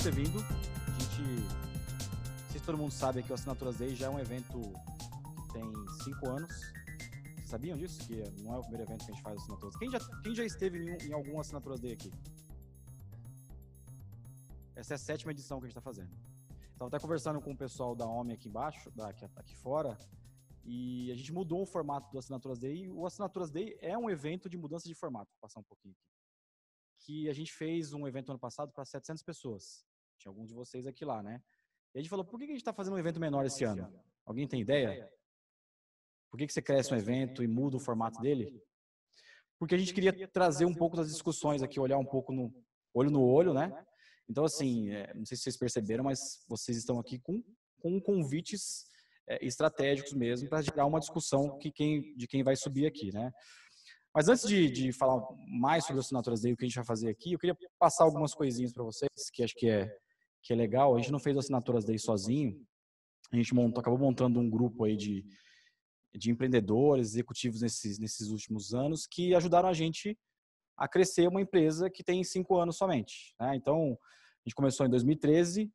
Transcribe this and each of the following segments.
por ter vindo. A gente, não sei se todo mundo sabe que o Assinaturas Day já é um evento que tem cinco anos. Vocês sabiam disso? Que não é o primeiro evento que a gente faz o Assinaturas Quem já, quem já esteve em, em algum Assinaturas Day aqui? Essa é a sétima edição que a gente está fazendo. Estava até conversando com o pessoal da OMI aqui embaixo, da, aqui, aqui fora, e a gente mudou o formato do Assinaturas Day. O Assinaturas Day é um evento de mudança de formato, vou passar um pouquinho aqui. Que a gente fez um evento ano passado para 700 pessoas. Tinha alguns de vocês aqui lá, né? E a gente falou, por que a gente está fazendo um evento menor esse ano? Alguém tem ideia? Por que, que você cresce um evento e muda o formato dele? Porque a gente queria trazer um pouco das discussões aqui, olhar um pouco no olho no olho, né? Então, assim, é, não sei se vocês perceberam, mas vocês estão aqui com, com convites é, estratégicos mesmo para gerar uma discussão que quem, de quem vai subir aqui, né? Mas antes de, de falar mais sobre as assinaturas e o que a gente vai fazer aqui, eu queria passar algumas coisinhas para vocês, que acho que é que é legal. A gente não fez assinaturas daí sozinho. A gente montou, acabou montando um grupo aí de, de empreendedores, executivos nesses, nesses últimos anos que ajudaram a gente a crescer uma empresa que tem cinco anos somente. Né? Então, a gente começou em 2013,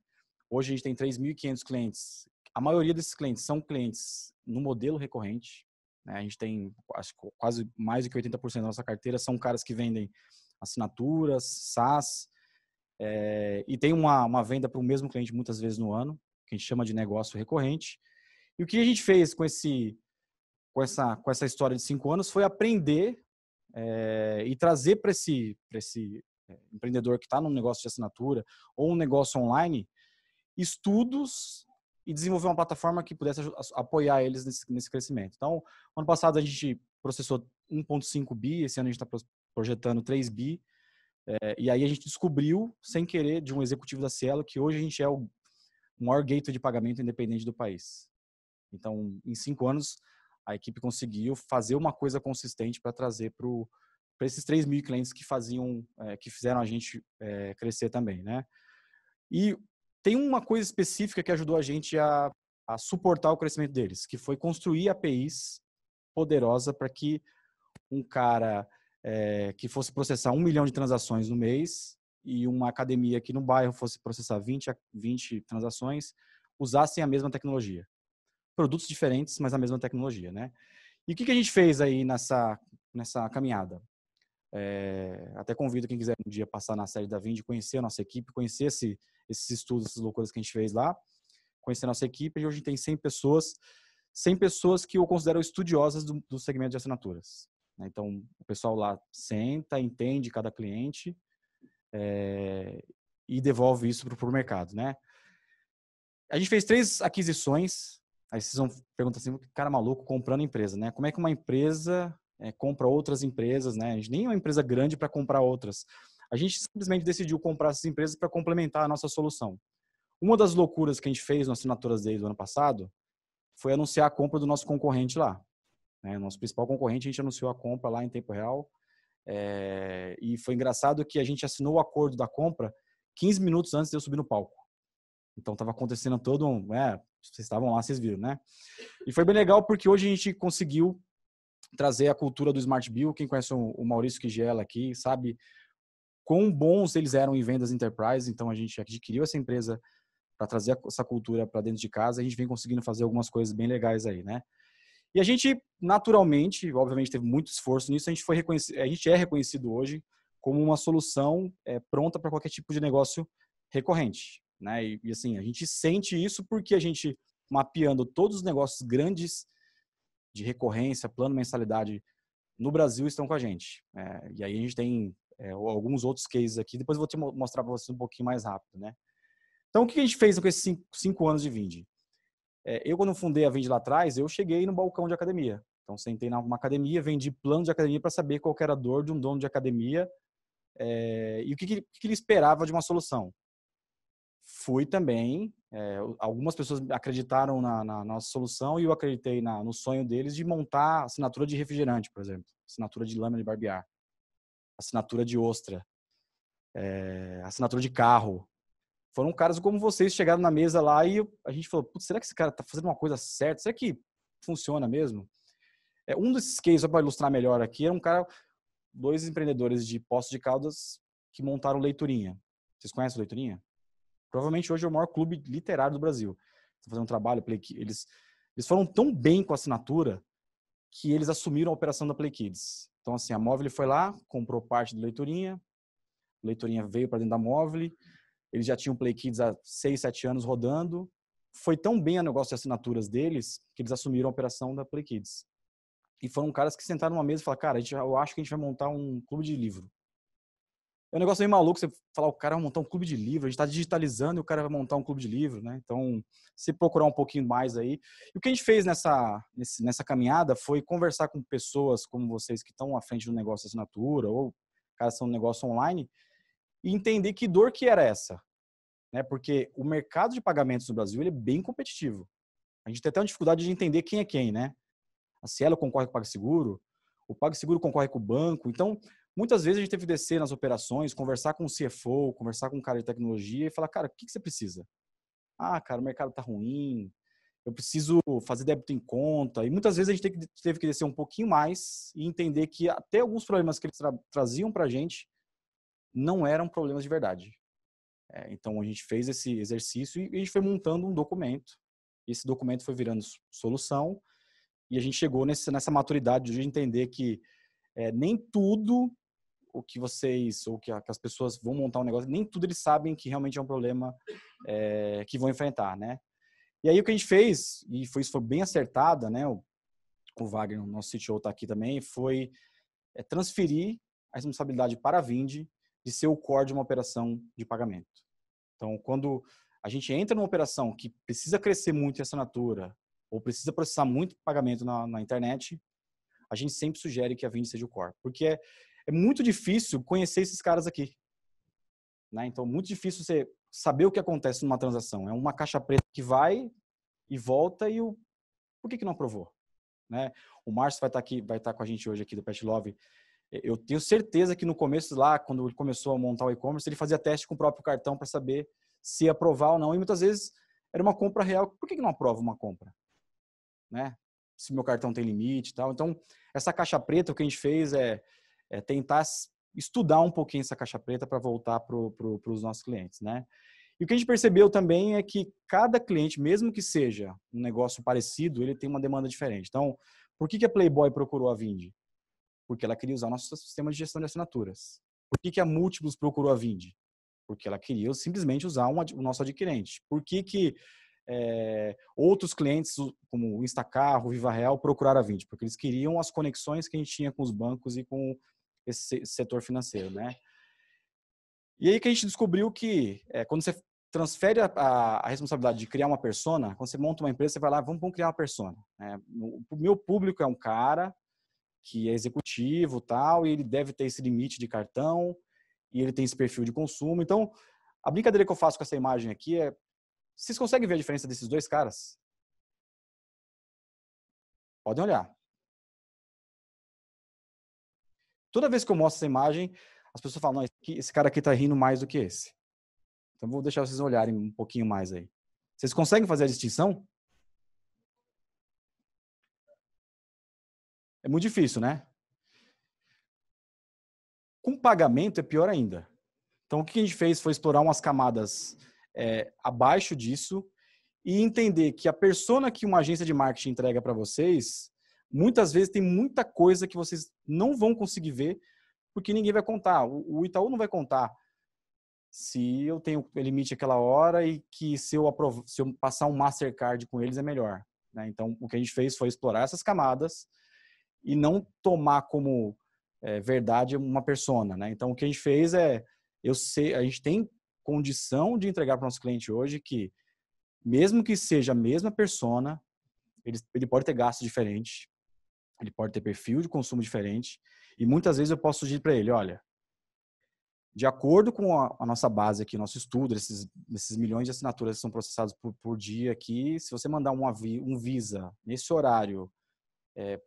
hoje a gente tem 3.500 clientes. A maioria desses clientes são clientes no modelo recorrente. Né? A gente tem acho, quase mais do que 80% da nossa carteira são caras que vendem assinaturas, SaaS, é, e tem uma, uma venda para o mesmo cliente muitas vezes no ano, que a gente chama de negócio recorrente. E o que a gente fez com, esse, com, essa, com essa história de cinco anos foi aprender é, e trazer para esse, esse eh, empreendedor que está num negócio de assinatura ou um negócio online estudos e desenvolver uma plataforma que pudesse apoiar eles nesse, nesse crescimento. Então, ano passado a gente processou 1,5 bi, esse ano a gente está projetando 3 bi. É, e aí a gente descobriu, sem querer, de um executivo da Cielo, que hoje a gente é o maior gateway de pagamento independente do país. Então, em cinco anos, a equipe conseguiu fazer uma coisa consistente para trazer para esses 3 mil clientes que faziam, é, que fizeram a gente é, crescer também, né? E tem uma coisa específica que ajudou a gente a, a suportar o crescimento deles, que foi construir APIs poderosa para que um cara é, que fosse processar um milhão de transações no mês e uma academia aqui no bairro fosse processar 20, 20 transações, usassem a mesma tecnologia. Produtos diferentes, mas a mesma tecnologia, né? E o que, que a gente fez aí nessa, nessa caminhada? É, até convido quem quiser um dia passar na sede da Vind conhecer a nossa equipe, conhecer esse, esses estudos, essas loucuras que a gente fez lá, conhecer a nossa equipe. E hoje tem 100 pessoas, 100 pessoas que eu considero estudiosas do, do segmento de assinaturas. Né? Então, o pessoal lá senta, entende cada cliente é, e devolve isso para o mercado, né? A gente fez três aquisições. Aí vocês vão perguntar assim, cara maluco comprando empresa, né? Como é que uma empresa é, compra outras empresas, né? A gente nem é uma empresa grande para comprar outras. A gente simplesmente decidiu comprar essas empresas para complementar a nossa solução. Uma das loucuras que a gente fez nas assinaturas deles do ano passado foi anunciar a compra do nosso concorrente lá. Né? Nosso principal concorrente, a gente anunciou a compra lá em tempo real. É, e foi engraçado que a gente assinou o acordo da compra 15 minutos antes de eu subir no palco. Então estava acontecendo todo um. É, vocês estavam lá, vocês viram, né? E foi bem legal porque hoje a gente conseguiu trazer a cultura do Smart Bill. Quem conhece o Maurício Quigela aqui sabe quão bons eles eram em vendas enterprise. Então a gente adquiriu essa empresa para trazer essa cultura para dentro de casa. A gente vem conseguindo fazer algumas coisas bem legais aí, né? E a gente, naturalmente, obviamente teve muito esforço nisso, a gente, foi reconhecido, a gente é reconhecido hoje como uma solução é, pronta para qualquer tipo de negócio recorrente. Né? E, e, assim, a gente sente isso porque a gente, mapeando todos os negócios grandes de recorrência, plano mensalidade no Brasil, estão com a gente. É, e aí a gente tem é, alguns outros cases aqui, depois eu vou te mostrar para vocês um pouquinho mais rápido. Né? Então, o que a gente fez com esses cinco, cinco anos de Vindi? É, eu, quando fundei a Vende lá atrás, eu cheguei no balcão de academia. Então, sentei numa academia, vendi plano de academia para saber qual era a dor de um dono de academia é, e o que, que, ele esperava de uma solução. Fui também, é, algumas pessoas acreditaram na, na, nossa solução e eu acreditei na, no sonho deles de montar assinatura de refrigerante, por exemplo, assinatura de lâmina de barbear, assinatura de ostra, é, assinatura de carro foram caras como vocês chegaram na mesa lá e a gente falou, será que esse cara tá fazendo uma coisa certa? Será que funciona mesmo? É, um desses cases, só para ilustrar melhor aqui, era um cara, dois empreendedores de Poços de Caldas que montaram Leiturinha. Vocês conhecem Leiturinha? Provavelmente hoje é o maior clube literário do Brasil. Estão tá fazendo um trabalho, Play Kids. Eles, eles foram tão bem com a assinatura que eles assumiram a operação da Play Kids. Então, assim, a Móvel foi lá, comprou parte do Leiturinha, Leiturinha veio para dentro da Móvel, eles já tinham Play Kids há 6, 7 anos rodando. Foi tão bem o negócio de assinaturas deles que eles assumiram a operação da Play Kids. E foram caras que sentaram numa mesa e falaram, cara, gente, eu acho que a gente vai montar um clube de livro. É um negócio meio maluco você falar, o cara vai montar um clube de livro, a gente está digitalizando e o cara vai montar um clube de livro, né? Então, se procurar um pouquinho mais aí. E o que a gente fez nessa, nessa caminhada foi conversar com pessoas como vocês que estão à frente do negócio de assinatura ou caras são um negócio online, e entender que dor que era essa. Né? Porque o mercado de pagamentos no Brasil ele é bem competitivo. A gente tem até uma dificuldade de entender quem é quem, né? A Cielo concorre com o PagSeguro, o PagSeguro concorre com o banco. Então, muitas vezes a gente teve que descer nas operações, conversar com o CFO, conversar com o um cara de tecnologia e falar, cara, o que, que você precisa? Ah, cara, o mercado tá ruim, eu preciso fazer débito em conta. E muitas vezes a gente teve que descer um pouquinho mais e entender que até alguns problemas que eles tra traziam para a gente, não eram problemas de verdade. É, então a gente fez esse exercício e a gente foi montando um documento. Esse documento foi virando solução e a gente chegou nesse, nessa maturidade de entender que é, nem tudo o que vocês ou que, a, que, as pessoas vão montar um negócio, nem tudo eles sabem que realmente é um problema é, que vão enfrentar, né? E aí o que a gente fez e foi isso foi bem acertada, né? O, o Wagner, nosso CTO, está aqui também, foi é, transferir a responsabilidade para a Vindi de ser o core de uma operação de pagamento. Então, quando a gente entra numa operação que precisa crescer muito em assinatura ou precisa processar muito pagamento na, na internet, a gente sempre sugere que a Vindi seja o core. Porque é, é muito difícil conhecer esses caras aqui. Né? Então, muito difícil você saber o que acontece numa transação. É uma caixa preta que vai e volta e o por que, que não aprovou? Né? O Márcio vai estar tá aqui, vai estar tá com a gente hoje aqui do Pet Love eu tenho certeza que no começo lá, quando ele começou a montar o e-commerce, ele fazia teste com o próprio cartão para saber se aprovar ou não. E muitas vezes era uma compra real. Por que não aprova uma compra? Né? Se meu cartão tem limite e tal. Então, essa caixa preta, o que a gente fez é, é tentar estudar um pouquinho essa caixa preta para voltar para pro, os nossos clientes, né? E o que a gente percebeu também é que cada cliente, mesmo que seja um negócio parecido, ele tem uma demanda diferente. Então, por que, que a Playboy procurou a Vindi? Porque ela queria usar o nosso sistema de gestão de assinaturas. Por que, que a Múltiplos procurou a Vind? Porque ela queria simplesmente usar o nosso adquirente. Por que, que é, outros clientes, como o Instacarro, Viva Real, procuraram a Vind? Porque eles queriam as conexões que a gente tinha com os bancos e com esse setor financeiro, né? E aí que a gente descobriu que é, quando você transfere a, a, a, responsabilidade de criar uma persona, quando você monta uma empresa, você vai lá, vamos, vamos criar uma persona. Né? O meu público é um cara, que é executivo tal, e ele deve ter esse limite de cartão, e ele tem esse perfil de consumo. Então, a brincadeira que eu faço com essa imagem aqui é: vocês conseguem ver a diferença desses dois caras? Podem olhar. Toda vez que eu mostro essa imagem, as pessoas falam: esse cara aqui está rindo mais do que esse. Então, vou deixar vocês olharem um pouquinho mais aí. Vocês conseguem fazer a distinção? É muito difícil, né? Com pagamento é pior ainda. Então, o que a gente fez foi explorar umas camadas é, abaixo disso e entender que a persona que uma agência de marketing entrega para vocês, muitas vezes tem muita coisa que vocês não vão conseguir ver, porque ninguém vai contar. O, Itaú não vai contar se eu tenho limite aquela hora e que se eu, se eu passar um Mastercard com eles é melhor. Né? Então, o que a gente fez foi explorar essas camadas e não tomar como é, verdade uma persona, né? Então o que a gente fez é, eu sei, a gente tem condição de entregar para o nosso cliente hoje que mesmo que seja a mesma persona, ele, ele pode ter gasto diferente, ele pode ter perfil de consumo diferente e muitas vezes eu posso sugerir para ele, olha, de acordo com a, a, nossa base aqui, nosso estudo, esses, esses milhões de assinaturas que são processadas por, por dia aqui, se você mandar um, um Visa nesse horário é,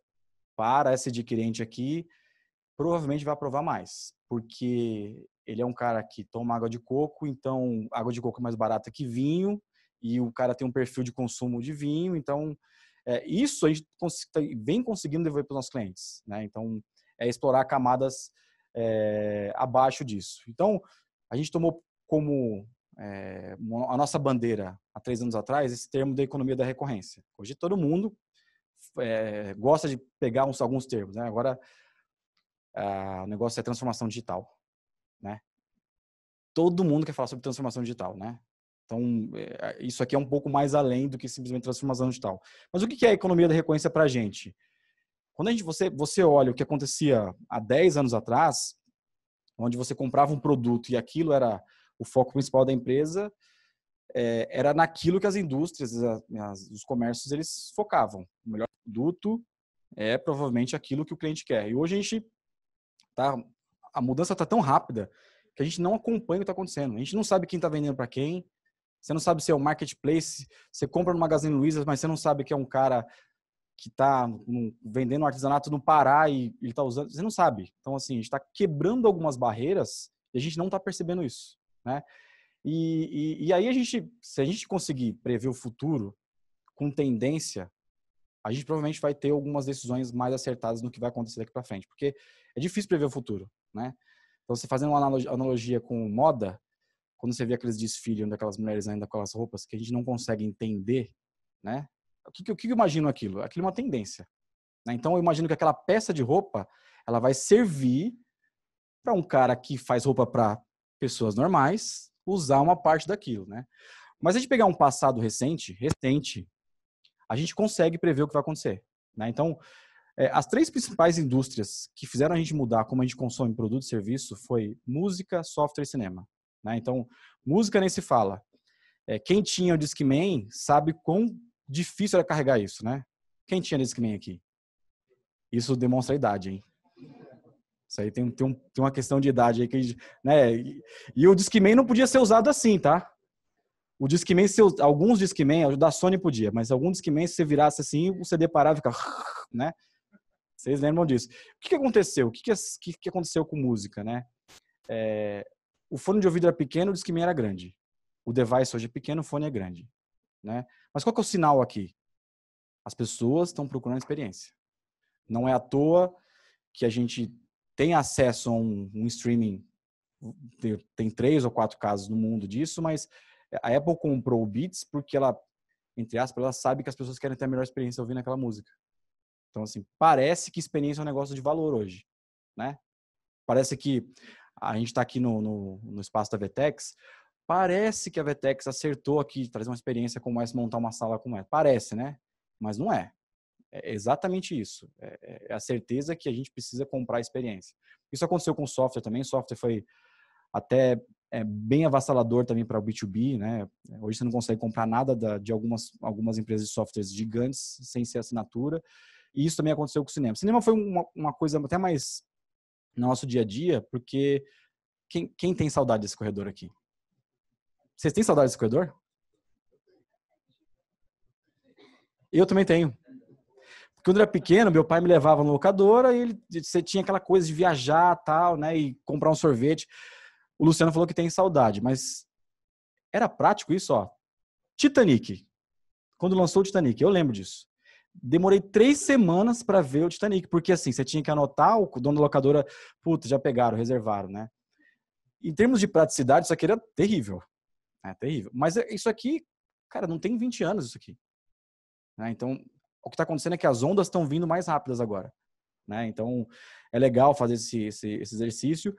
para esse adquirente aqui, provavelmente vai aprovar mais, porque ele é um cara que toma água de coco, então água de coco é mais barata que vinho, e o cara tem um perfil de consumo de vinho, então é, isso a gente tá, vem conseguindo devolver para os nossos clientes, né? Então é explorar camadas é, abaixo disso. Então a gente tomou como é, a nossa bandeira há três anos atrás esse termo da economia da recorrência. Hoje todo mundo é, gosta de pegar uns, alguns termos. Né? Agora, ah, o negócio é transformação digital. Né? Todo mundo quer falar sobre transformação digital. Né? Então, é, isso aqui é um pouco mais além do que simplesmente transformação digital. Mas o que é a economia da recorrência para a gente? Quando a gente, você, você olha o que acontecia há 10 anos atrás, onde você comprava um produto e aquilo era o foco principal da empresa, é, era naquilo que as indústrias, as, os comércios, eles focavam. O melhor produto é provavelmente aquilo que o cliente quer. E hoje a gente tá, a mudança está tão rápida que a gente não acompanha o que está acontecendo. A gente não sabe quem está vendendo para quem. Você não sabe se é um marketplace. Você compra no Magazine Luiza, mas você não sabe que é um cara que está vendendo artesanato no Pará e ele está usando. Você não sabe. Então, assim, a gente está quebrando algumas barreiras e a gente não está percebendo isso, né? E, e, e aí a gente, se a gente conseguir prever o futuro com tendência, a gente provavelmente vai ter algumas decisões mais acertadas no que vai acontecer daqui para frente, porque é difícil prever o futuro, né? Então, você fazendo uma analogia com moda, quando você vê aqueles desfiles onde aquelas mulheres ainda com aquelas roupas que a gente não consegue entender, né? O que, o que eu imagino aquilo? Aquilo é uma tendência. Né? Então, eu imagino que aquela peça de roupa, ela vai servir para um cara que faz roupa para pessoas normais, usar uma parte daquilo, né? Mas a gente pegar um passado recente, recente, a gente consegue prever o que vai acontecer, né? Então, é, as três principais indústrias que fizeram a gente mudar como a gente consome produto e serviço foi música, software e cinema, né? Então, música nem se fala. É, quem tinha o Discman sabe quão difícil era carregar isso, né? Quem tinha Discman aqui? Isso demonstra a idade, hein? Isso aí tem, tem, um, tem uma questão de idade aí que né? E, e o Discman não podia ser usado assim, tá? O Discman, alguns Discman, o da Sony podia, mas alguns Discman, se você virasse assim, o CD parava e ficava, né? Vocês lembram disso. O que, que aconteceu? O que, que, que, aconteceu com música, né? É, o fone de ouvido era pequeno, o Discman era grande. O device hoje é pequeno, o fone é grande. Né? Mas qual que é o sinal aqui? As pessoas estão procurando experiência. Não é à toa que a gente tem acesso a um, um streaming, tem, tem três ou quatro casos no mundo disso, mas a Apple comprou o Beats porque ela, entre aspas, ela sabe que as pessoas querem ter a melhor experiência ouvindo aquela música. Então, assim, parece que experiência é um negócio de valor hoje, né? Parece que a gente está aqui no, no, no, espaço da Vetex, parece que a Vetex acertou aqui trazer uma experiência como essa, montar uma sala como essa. Parece, né? Mas não é. É exatamente isso. É, é a certeza que a gente precisa comprar a experiência. Isso aconteceu com o software também. software foi até é, bem avassalador também para o B2B, né? Hoje você não consegue comprar nada da, de algumas, algumas empresas de softwares gigantes sem ser assinatura. E isso também aconteceu com o cinema. O cinema foi uma, uma coisa até mais no nosso dia a dia, porque quem, quem tem saudade desse corredor aqui? Vocês têm saudade desse corredor? Eu também tenho. Quando eu era pequeno, meu pai me levava na locadora e ele, você tinha aquela coisa de viajar tal, né? E comprar um sorvete. O Luciano falou que tem saudade, mas era prático isso, ó. Titanic. Quando lançou o Titanic, eu lembro disso. Demorei três semanas para ver o Titanic, porque assim, você tinha que anotar, o dono da locadora, puta, já pegaram, reservaram, né? Em termos de praticidade, isso aqui era terrível. É terrível. Mas é, isso aqui, cara, não tem 20 anos isso aqui. Né? Então, o que está acontecendo é que as ondas estão vindo mais rápidas agora. Né? Então, é legal fazer esse, esse, esse exercício.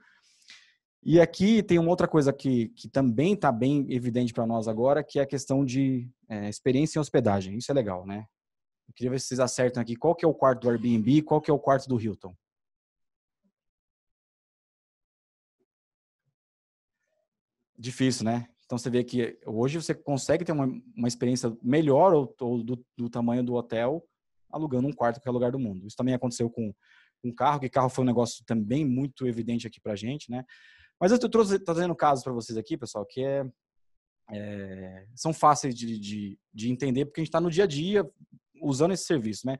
E aqui tem uma outra coisa que, que também está bem evidente para nós agora, que é a questão de é, experiência em hospedagem. Isso é legal, né? Eu queria ver se vocês acertam aqui qual que é o quarto do Airbnb e qual que é o quarto do Hilton. Difícil, né? Então você vê que hoje você consegue ter uma, uma experiência melhor ou, ou do, do, tamanho do hotel alugando um quarto em qualquer lugar do mundo. Isso também aconteceu com um carro, que carro foi um negócio também muito evidente aqui pra gente, né? Mas eu estou trazendo casos para vocês aqui, pessoal, que é, é são fáceis de, de, de, entender, porque a gente está no dia a dia usando esse serviço, né?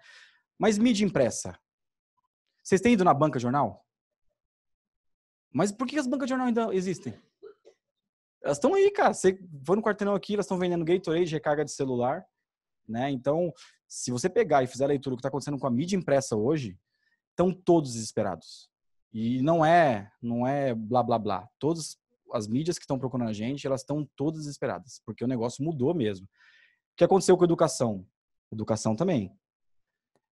Mas mídia impressa. Vocês têm ido na banca jornal? Mas por que as bancas de jornal ainda existem? elas estão aí, cara. Você for no quartelão aqui, elas estão vendendo Gatorade, recarga de celular, né? Então, se você pegar e fizer a leitura do que está acontecendo com a mídia impressa hoje, estão todos desesperados. E não é, não é blá blá blá. Todas as mídias que estão procurando a gente, elas estão todas desesperadas, porque o negócio mudou mesmo. O que aconteceu com a educação? Educação também.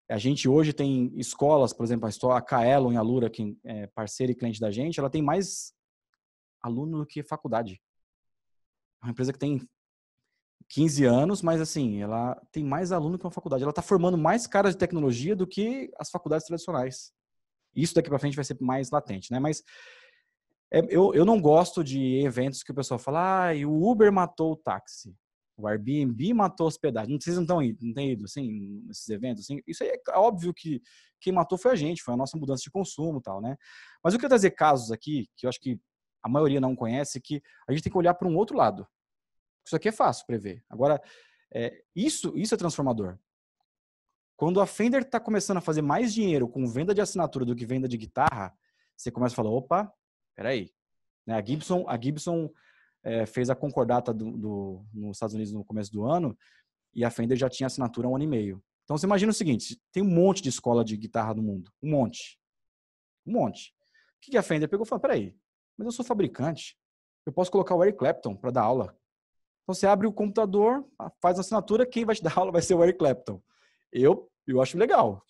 A gente hoje tem escolas, por exemplo, a Kaelon e a Lura, que é parceira e cliente da gente, ela tem mais aluno do que faculdade. É uma empresa que tem 15 anos, mas assim, ela tem mais aluno que uma faculdade. Ela está formando mais caras de tecnologia do que as faculdades tradicionais. Isso daqui para frente vai ser mais latente, né? Mas é, eu, eu não gosto de eventos que o pessoal fala, ah, e o Uber matou o táxi. O Airbnb matou a hospedagem. Não, vocês não estão não tem ido, assim, nesses eventos, assim. Isso aí é óbvio que quem matou foi a gente, foi a nossa mudança de consumo e tal, né? Mas eu queria trazer casos aqui que eu acho que a maioria não conhece, que a gente tem que olhar para um outro lado. Isso aqui é fácil prever. Agora, é, isso, isso é transformador. Quando a Fender está começando a fazer mais dinheiro com venda de assinatura do que venda de guitarra, você começa a falar, opa, peraí. Né? A Gibson, a Gibson é, fez a concordata do, do, nos Estados Unidos no começo do ano e a Fender já tinha assinatura há um ano e meio. Então você imagina o seguinte: tem um monte de escola de guitarra no mundo. Um monte. Um monte. O que a Fender pegou e falou: peraí, mas eu sou fabricante. Eu posso colocar o Eric Clapton para dar aula. Então você abre o computador, faz a assinatura, quem vai te dar aula vai ser o Eric Clapton. Eu, eu acho legal.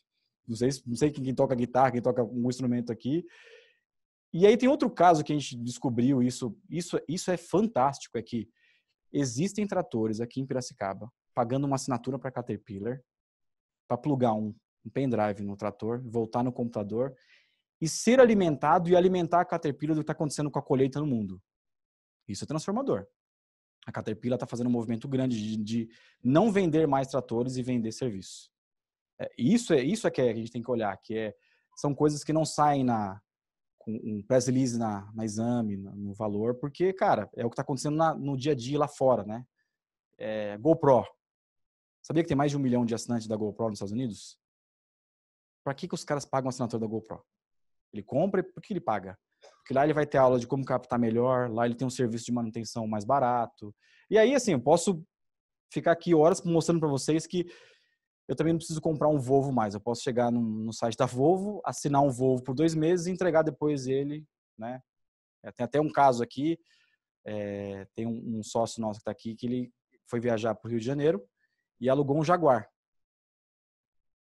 Não sei, não sei quem, quem toca guitarra, quem toca um instrumento aqui. E aí tem outro caso que a gente descobriu isso, isso, isso é fantástico, é que existem tratores aqui em Piracicaba pagando uma assinatura para Caterpillar para plugar um, um pendrive no trator, voltar no computador e ser alimentado e alimentar a Caterpillar do que está acontecendo com a colheita no mundo. Isso é transformador. A Caterpillar está fazendo um movimento grande de, de, não vender mais tratores e vender serviço. É, é, isso é isso é que a gente tem que olhar, que é, são coisas que não saem na com um press release na, na exame, no, no valor, porque, cara, é o que está acontecendo na, no dia a dia lá fora, né? É, GoPro. Sabia que tem mais de um milhão de assinantes da GoPro nos Estados Unidos? Para que, que os caras pagam a assinatura da GoPro? Ele compra, por que ele paga? Porque lá ele vai ter aula de como captar melhor, lá ele tem um serviço de manutenção mais barato. E aí, assim, eu posso ficar aqui horas mostrando para vocês que eu também não preciso comprar um Volvo mais. Eu posso chegar no, no site da Volvo, assinar um Volvo por dois meses e entregar depois ele, né? É, tem até um caso aqui, é, tem um, um, sócio nosso que está aqui que ele foi viajar para o Rio de Janeiro e alugou um Jaguar.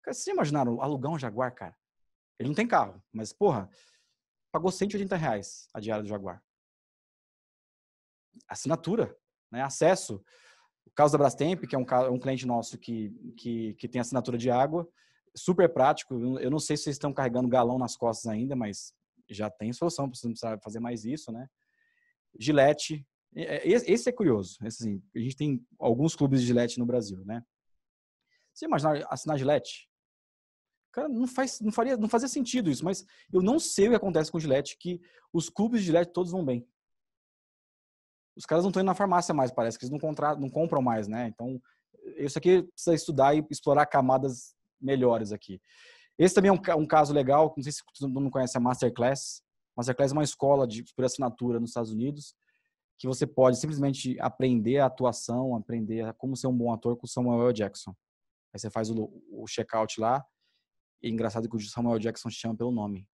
Vocês imaginaram alugar um Jaguar, cara? Ele não tem carro, mas, porra, pagou 180 reais a diária do Jaguar. Assinatura, né? acesso. O caso da Brastemp, que é um, um cliente nosso que, que, que tem assinatura de água, super prático. Eu não sei se vocês estão carregando galão nas costas ainda, mas já tem solução, vocês não precisa fazer mais isso, né? Gillette, é, esse é curioso. Esse, assim, a gente tem alguns clubes de Gillette no Brasil, né? Você imagina assinar Gillette? Cara, não, faz, não, faria, não fazia sentido isso, mas eu não sei o que acontece com o Gillette, que os clubes de Gillette todos vão bem. Os caras não estão indo na farmácia mais, parece que eles não, contra, não compram mais, né? Então, isso aqui precisa estudar e explorar camadas melhores aqui. Esse também é um, um caso legal, não sei se todo mundo conhece a Masterclass. Masterclass é uma escola de, por assinatura nos Estados Unidos, que você pode simplesmente aprender a atuação, aprender a como ser um bom ator com Samuel L. Jackson. Aí você faz o, o check-out lá, e é engraçado que o Samuel Jackson chama pelo nome.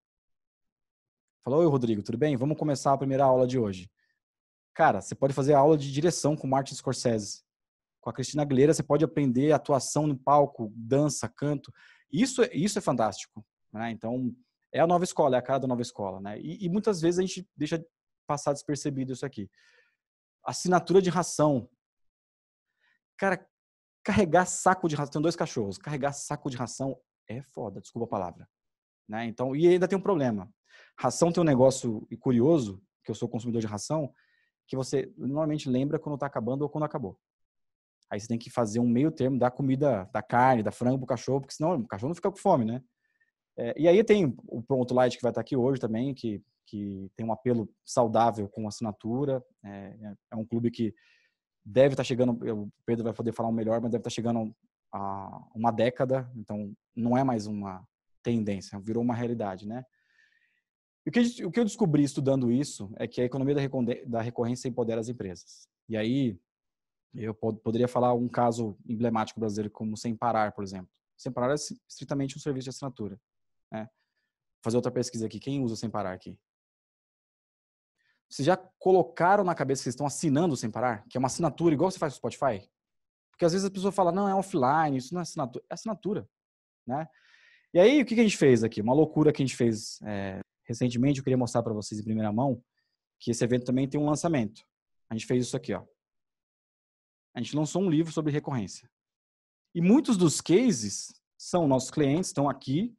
Falou, oi Rodrigo, tudo bem? Vamos começar a primeira aula de hoje. Cara, você pode fazer aula de direção com Martin Scorsese. Com a Cristina Aguilera, você pode aprender atuação no palco, dança, canto. Isso, isso é fantástico. Né? Então, é a nova escola, é a cara da nova escola. Né? E, e muitas vezes a gente deixa passar despercebido isso aqui. Assinatura de ração. Cara, carregar saco de ração. Tem dois cachorros. Carregar saco de ração é foda, desculpa a palavra. Né? Então, e ainda tem um problema. Ração tem um negócio curioso, que eu sou consumidor de ração, que você normalmente lembra quando está acabando ou quando acabou. Aí você tem que fazer um meio termo da comida, da carne, da frango o cachorro, porque senão o cachorro não fica com fome, né? É, e aí tem o Pronto Light que vai estar tá aqui hoje também, que, que tem um apelo saudável com assinatura. É, é, é um clube que deve estar tá chegando, o Pedro vai poder falar um melhor, mas deve estar tá chegando há uma década, então não é mais uma tendência, virou uma realidade, né? O que, o que eu descobri estudando isso é que a economia da, da recorrência empodera as empresas. E aí, eu pod poderia falar um caso emblemático brasileiro como Sem Parar, por exemplo. Sem Parar é estritamente um serviço de assinatura. Né? Vou fazer outra pesquisa aqui. Quem usa Sem Parar aqui? Vocês já colocaram na cabeça que vocês estão assinando Sem Parar? Que é uma assinatura igual você faz no Spotify? Porque às vezes a pessoa fala, não, é offline, isso não é assinatura. É assinatura, né? E aí, o que a gente fez aqui? Uma loucura que a gente fez é, recentemente, eu queria mostrar para vocês em primeira mão, que esse evento também tem um lançamento. A gente fez isso aqui, ó. A gente lançou um livro sobre recorrência. E muitos dos cases são nossos clientes, estão aqui.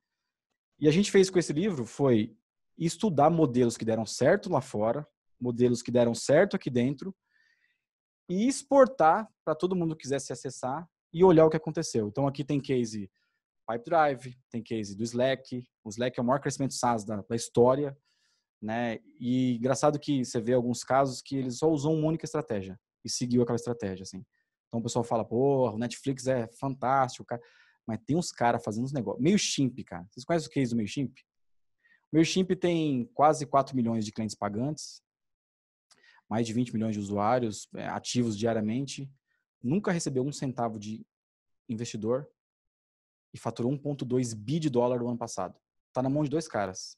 E a gente fez com esse livro foi estudar modelos que deram certo lá fora, modelos que deram certo aqui dentro, e exportar para todo mundo que quisesse acessar e olhar o que aconteceu. Então aqui tem case Pipedrive, tem case do Slack. O Slack é o maior crescimento SaaS da, da história, né? E engraçado que você vê alguns casos que eles só usam uma única estratégia e seguiu aquela estratégia, assim. Então o pessoal fala, porra, o Netflix é fantástico, cara. Mas tem uns caras fazendo uns negócios. Meio chimp, cara. Vocês conhecem o case do meio chimp? O MailChimp tem quase 4 milhões de clientes pagantes, mais de 20 milhões de usuários é, ativos diariamente, nunca recebeu um centavo de investidor e faturou 1,2 bi de dólar no ano passado. Está na mão de dois caras.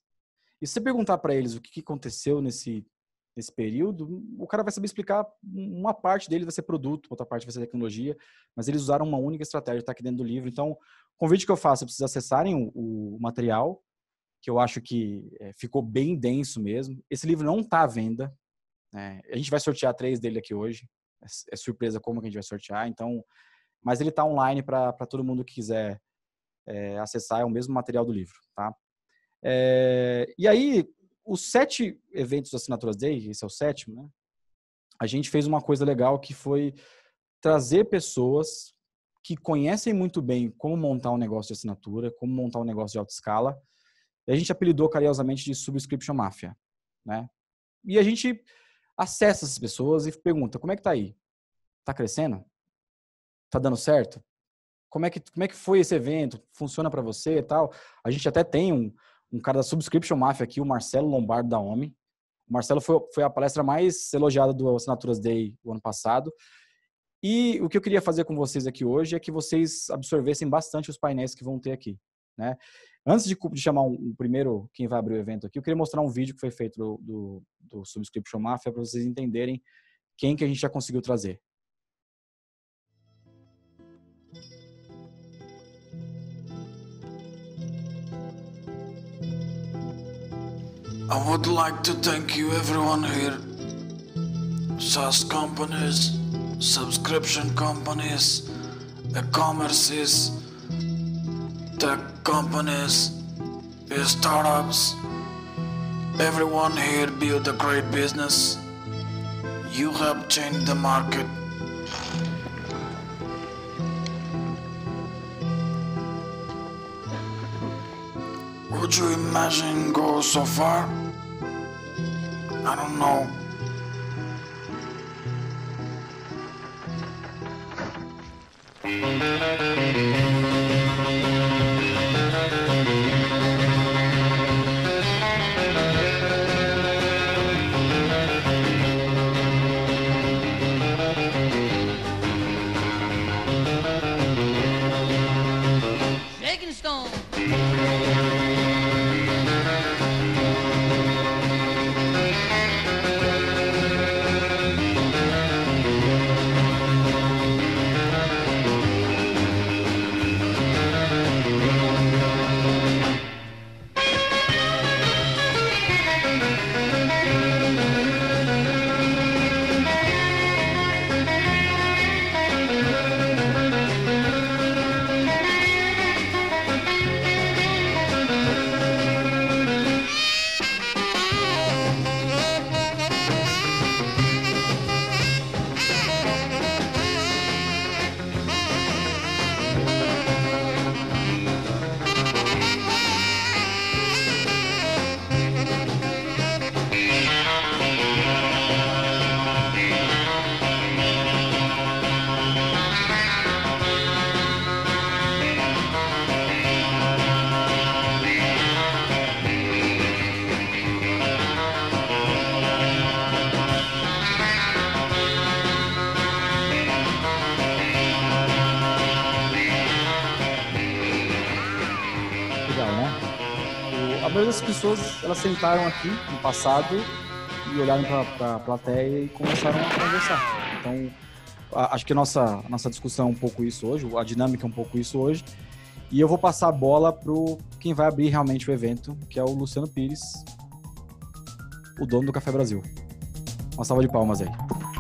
E se você perguntar para eles o que aconteceu nesse, nesse período, o cara vai saber explicar. Uma parte dele vai ser produto, outra parte vai ser tecnologia, mas eles usaram uma única estratégia, está aqui dentro do livro. Então, o convite que eu faço é para vocês acessarem o, o, material, que eu acho que é, ficou bem denso mesmo. Esse livro não está à venda, né, a gente vai sortear três dele aqui hoje. É, é surpresa como que a gente vai sortear. Então, mas ele está online para todo mundo que quiser é, acessar. É o mesmo material do livro, tá? É, e aí, os sete eventos assinaturas dele, esse é o sétimo, né? A gente fez uma coisa legal que foi trazer pessoas que conhecem muito bem como montar um negócio de assinatura, como montar um negócio de alta escala. E a gente apelidou carinhosamente de Subscription Mafia, né? E a gente acessa essas pessoas e pergunta: como é que tá aí? Tá crescendo? Tá dando certo? Como é que, como é que foi esse evento? Funciona para você e tal? A gente até tem um, um cara da Subscription Mafia aqui, o Marcelo Lombardo da OMI. O Marcelo foi, foi a palestra mais elogiada do Assinaturas Day o ano passado. E o que eu queria fazer com vocês aqui hoje é que vocês absorvessem bastante os painéis que vão ter aqui. Né? Antes de, de chamar o um, um primeiro, quem vai abrir o evento aqui, eu queria mostrar um vídeo que foi feito do, do, do Subscription Mafia para vocês entenderem quem que a gente já conseguiu trazer. I would like to thank you everyone here. SaaS companies, subscription companies, e-commerces, tech companies, uh, startups. Everyone here built a great business. You have changed the market. Would you imagine go so far? I don't know. vez as pessoas elas sentaram aqui no passado e olharam para a plateia e começaram a conversar. Então, a, acho que a nossa, a nossa discussão é um pouco isso hoje, a dinâmica é um pouco isso hoje. E eu vou passar a bola para quem vai abrir realmente o evento, que é o Luciano Pires, o dono do Café Brasil. Uma salva de palmas aí.